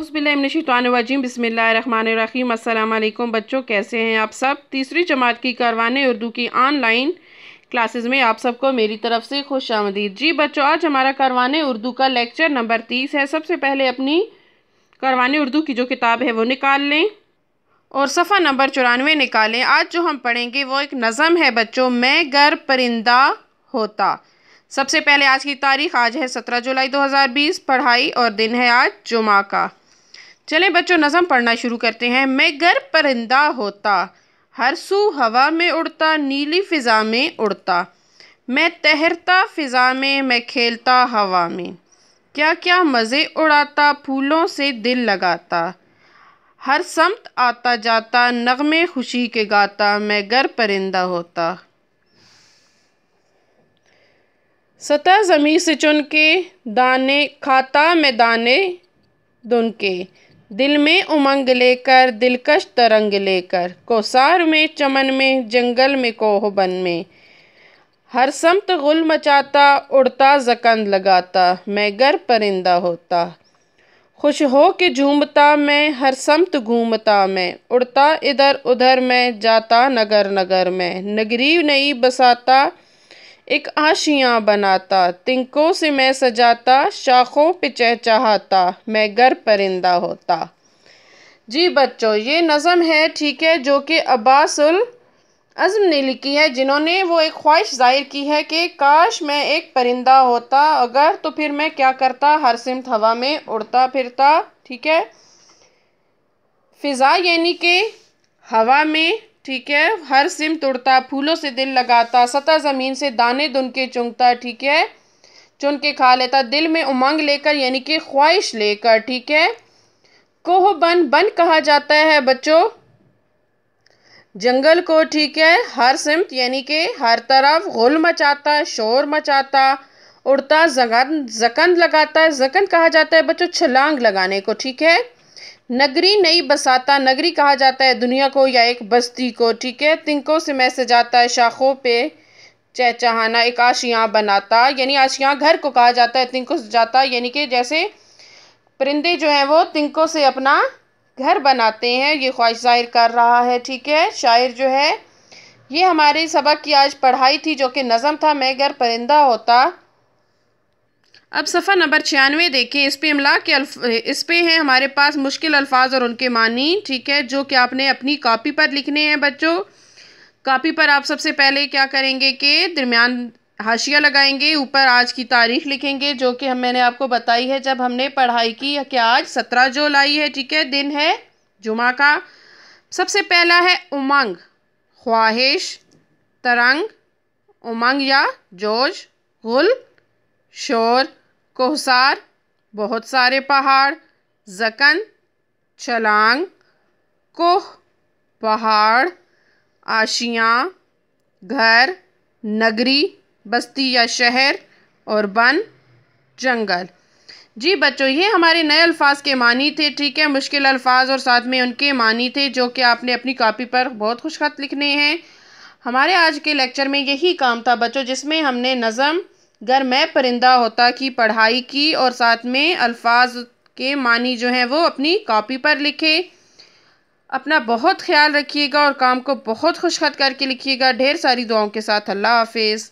उसबिल्लाशतवानवाजीम बसमीम अल्लाम बच्चों कैसे हैं आप सब तीसरी जमात की कारवान उर्दू की ऑनलाइन क्लासेस में आप सबको मेरी तरफ से खुश आमदीद जी बच्चों आज हमारा कारवान उर्दू का लेक्चर नंबर तीस है सबसे पहले अपनी कारवान उर्दू की जो किताब है वो निकाल लें और सफ़ा नंबर चौरानवे निकालें आज जो हम पढ़ेंगे वो एक नज़म है बच्चों मैं गर परिंदा होता सबसे पहले आज की तारीख आज है सत्रह जुलाई 2020 पढ़ाई और दिन है आज जुमा का चलें बच्चों नज़म पढ़ना शुरू करते हैं मैं घर परिंदा होता हर सू हवा में उड़ता नीली फ़िज़ा में उड़ता मैं तैरता फ़िज़ा में मैं खेलता हवा में क्या क्या मज़े उड़ाता फूलों से दिल लगाता हर समत आता जाता नगमे खुशी के गाता मैं घर परिंदा होता सतह ज़मीन से चुन के दाने खाता मैं दाने दुन के दिल में उमंग लेकर दिलकश तरंग लेकर कोसार में चमन में जंगल में कोहबन में हर समत गुल मचाता उड़ता जकंद लगाता मैं गर परिंदा होता खुश हो के झूमता मैं हर समत घूमता मैं उड़ता इधर उधर मैं जाता नगर नगर में नगरी नई बसाता एक आशियाँ बनाता तिंकों से मैं सजाता शाखों पे चहचहाता मैं घर परिंदा होता जी बच्चों ये नज़म है ठीक है जो कि अब्बासुल अज़म ने लिखी है जिन्होंने वो एक ख्वाहिश ज़ाहिर की है कि काश मैं एक परिंदा होता अगर तो फिर मैं क्या करता हर सिमत हवा में उड़ता फिरता ठीक है फ़िज़ा यानी कि हवा में ठीक है हर सिम तोड़ता फूलों से दिल लगाता सतह ज़मीन से दाने दुन के चुंगता ठीक है चुन के खा लेता दिल में उमंग लेकर यानी कि ख्वाहिश लेकर ठीक है कोह बन बन कहा जाता है बच्चों जंगल को ठीक है हर सिमत यानी कि हर तरफ गुल मचाता शोर मचाता उड़ता जगन जकंद लगाता जकंद कहा जाता है बच्चों छलांग लगाने को ठीक है नगरी नई बसाता नगरी कहा जाता है दुनिया को या एक बस्ती को ठीक है तिनकों से मैं सजाता है शाखों पे चहचहाना एक आशियाँ बनाता यानी आशियाँ घर को कहा जाता है तिनकों सजाता यानी कि जैसे परिंदे जो हैं वो तिनकों से अपना घर बनाते हैं ये ख्वाहिश जाहिर कर रहा है ठीक है शायर जो है ये हमारे सबक की आज पढ़ाई थी जो कि नज़म था मैं घर परिंदा होता अब सफ़ा नंबर छियानवे देखें इस पर अमला के इस पर हैं हमारे पास मुश्किल अल्फाज और उनके मानी ठीक है जो कि आपने अपनी कापी पर लिखने हैं बच्चों कापी पर आप सबसे पहले क्या करेंगे कि दरमियान हाशिया लगाएंगे ऊपर आज की तारीख लिखेंगे जो कि हम मैंने आपको बताई है जब हमने पढ़ाई की कि आज सत्रह जुलाई है ठीक है दिन है जुमा का सबसे पहला है उमंग ख्वाहिश तरंग उमंग या जोश गुल शोर कोहसार बहुत सारे पहाड़ जकन छलांग कोह पहाड़ आशियाँ घर नगरी बस्ती या शहर और बन जंगल जी बच्चों ये हमारे नए अल्फाज के मानी थे ठीक है मुश्किल अल्फाज और साथ में उनके मानी थे जो कि आपने अपनी कॉपी पर बहुत खुशखत लिखने हैं हमारे आज के लेक्चर में यही काम था बच्चों जिसमें हमने नज़म अगर मैं परिंदा होता की पढ़ाई की और साथ में अल्फाज के मानी जो हैं वो अपनी कॉपी पर लिखे अपना बहुत ख्याल रखिएगा और काम को बहुत खुशखत करके लिखिएगा ढेर सारी दुआओं के साथ अल्लाह हाफिज़